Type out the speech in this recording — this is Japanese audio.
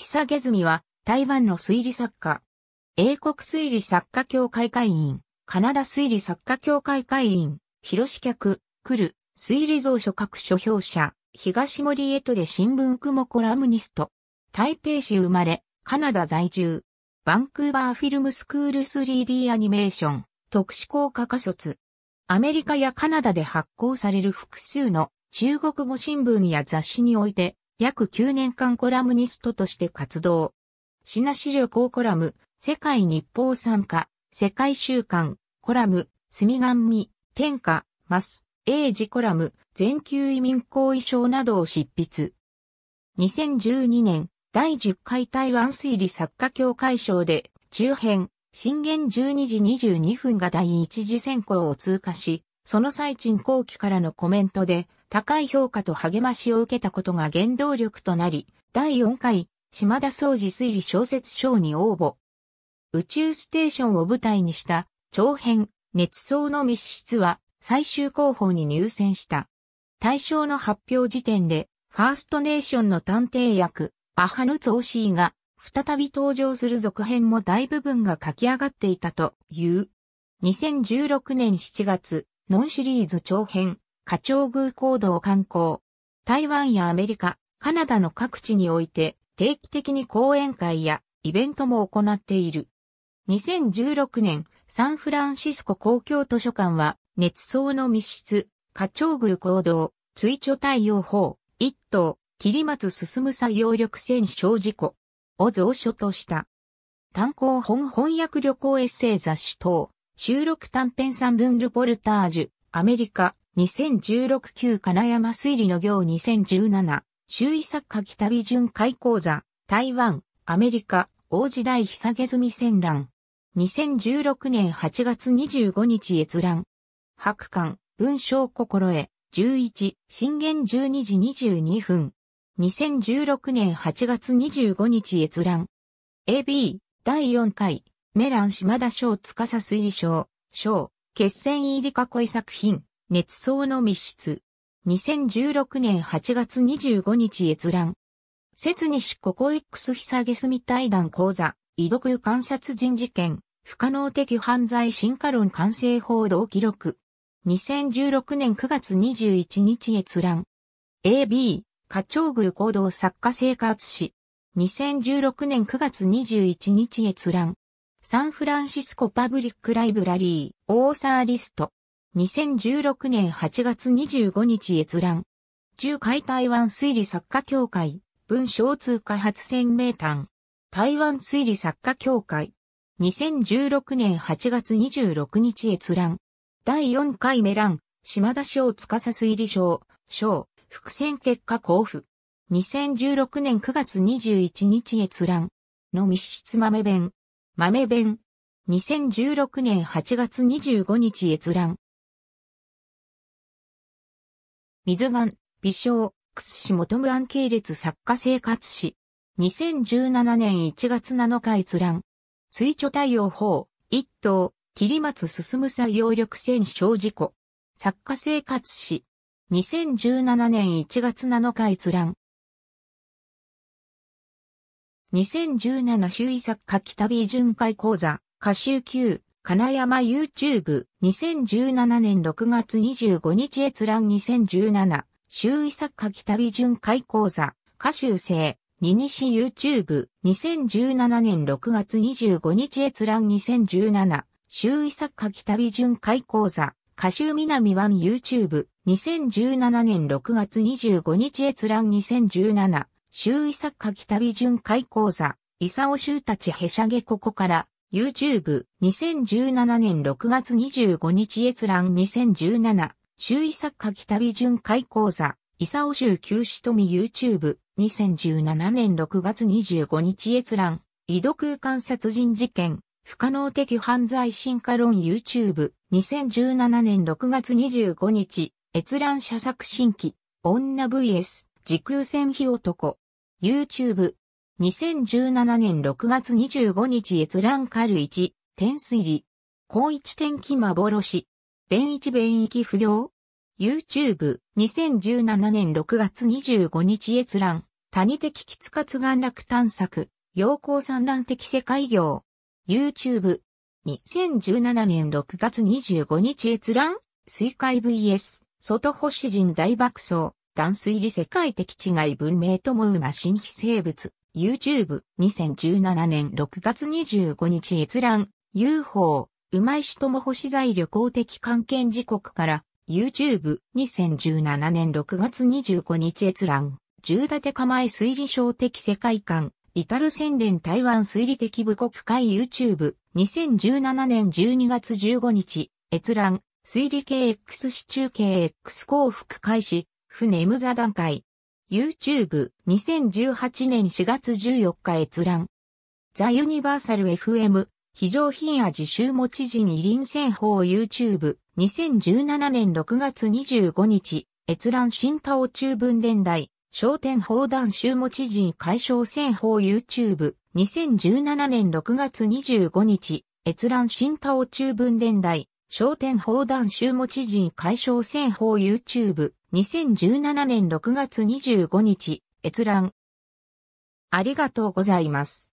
久下積は台湾の推理作家。英国推理作家協会会員、カナダ推理作家協会会員、広志客、来る、推理蔵書各書評者、東森エトで新聞雲コラムニスト。台北市生まれ、カナダ在住。バンクーバーフィルムスクール 3D アニメーション、特殊効果科卒。アメリカやカナダで発行される複数の中国語新聞や雑誌において約9年間コラムニストとして活動。品資旅行コラム、世界日報参加、世界週刊、コラム、んみ、天下、マス、英字コラム、全球移民後遺症などを執筆。2012年、第10回台湾推理作家協会賞で、中編、震源12時22分が第一次選考を通過し、その最近後期からのコメントで、高い評価と励ましを受けたことが原動力となり、第4回、島田総司推理小説賞に応募。宇宙ステーションを舞台にした長編、熱層の密室は最終候補に入選した。対象の発表時点で、ファーストネーションの探偵役、アハヌツオシーが、再び登場する続編も大部分が書き上がっていたという。2016年7月、ノンシリーズ長編、花鳥宮行動観光。台湾やアメリカ、カナダの各地において定期的に講演会やイベントも行っている。2016年、サンフランシスコ公共図書館は、熱層の密室、花鳥宮行動、追著対応法、一等、桐松進作業力戦勝事故を蔵書とした。単行本翻訳旅行エッセイ雑誌等、収録短編三文ルポルタージュ、アメリカ、2016級金山推理の行2017、周囲作家北美巡回講座、台湾、アメリカ、王子大日下げ済み戦乱。2016年8月25日閲覧。白巻、文章心得、11、震源12時22分。2016年8月25日閲覧。AB、第4回、メラン島田賞司推理賞、賞、決戦入り囲い作品。熱層の密室。2016年8月25日閲覧。切にしここ X 久げ済み対談講座、遺読観察人事件、不可能的犯罪進化論完成報道記録。2016年9月21日閲覧。AB、課長宮行動作家生活史。2016年9月21日閲覧。サンフランシスコパブリックライブラリー、オーサーリスト。2016年8月25日閲覧。中海台湾推理作家協会、文章通貨発宣名単。台湾推理作家協会。2016年8月26日閲覧。第4回目欄、島田賞司推理賞、賞、伏線結果交付。2016年9月21日閲覧。の密室豆弁。豆弁。2016年8月25日閲覧。水眼、微笑、屈氏元無案系列作家生活史。2017年1月7日閲覧。追著対応法、一等、桐松進さ揚力戦小事故。作家生活史。2017年1月7日閲覧。2017周囲作家北美巡回講座、歌集9、金山 YouTube、2017年6月25日閲覧2017、周囲作家旅巡回講座、歌集生、二にし YouTube、2017年6月25日閲覧2017、周囲作家旅巡回講座、歌集南湾 YouTube、2017年6月25日閲覧2017、周囲作家旅巡回講座、伊佐尾州たちへしゃげここから、YouTube、2017年6月25日閲覧2017、周囲作家北美巡回講座、伊佐尾州旧市富 YouTube、2017年6月25日閲覧、井戸空間殺人事件、不可能的犯罪進化論 YouTube、2017年6月25日、閲覧者作新規、女 vs、時空戦費男、YouTube、2017年6月25日閲覧カル1、天推理。高一天気幻。弁一弁域不良 YouTube、2017年6月25日閲覧。谷的きつかつ眼楽探索。陽光散乱的世界業。YouTube、2017年6月25日閲覧。水海 VS、外星人大爆走。断水理世界的違い文明とも馬新非生物。YouTube、2017年6月25日閲覧、UFO、うまいしとも星在旅行的関係時刻から、YouTube、2017年6月25日閲覧、重立て構え推理小的世界観、リタル宣伝台湾推理的部国会 YouTube、2017年12月15日、閲覧、推理系 X 市中継 X 幸福開始、船無座段階、YouTube、2018年4月14日閲覧。ザ・ユニバーサル FM、非常品味集持知事二輪戦法 YouTube、2017年6月25日、閲覧新多中文伝来、商店砲弾集持知人解消戦法 YouTube、2017年6月25日、閲覧新多中文伝来、商店砲弾州持ち人解消戦法 YouTube、2017年6月25日、閲覧。ありがとうございます。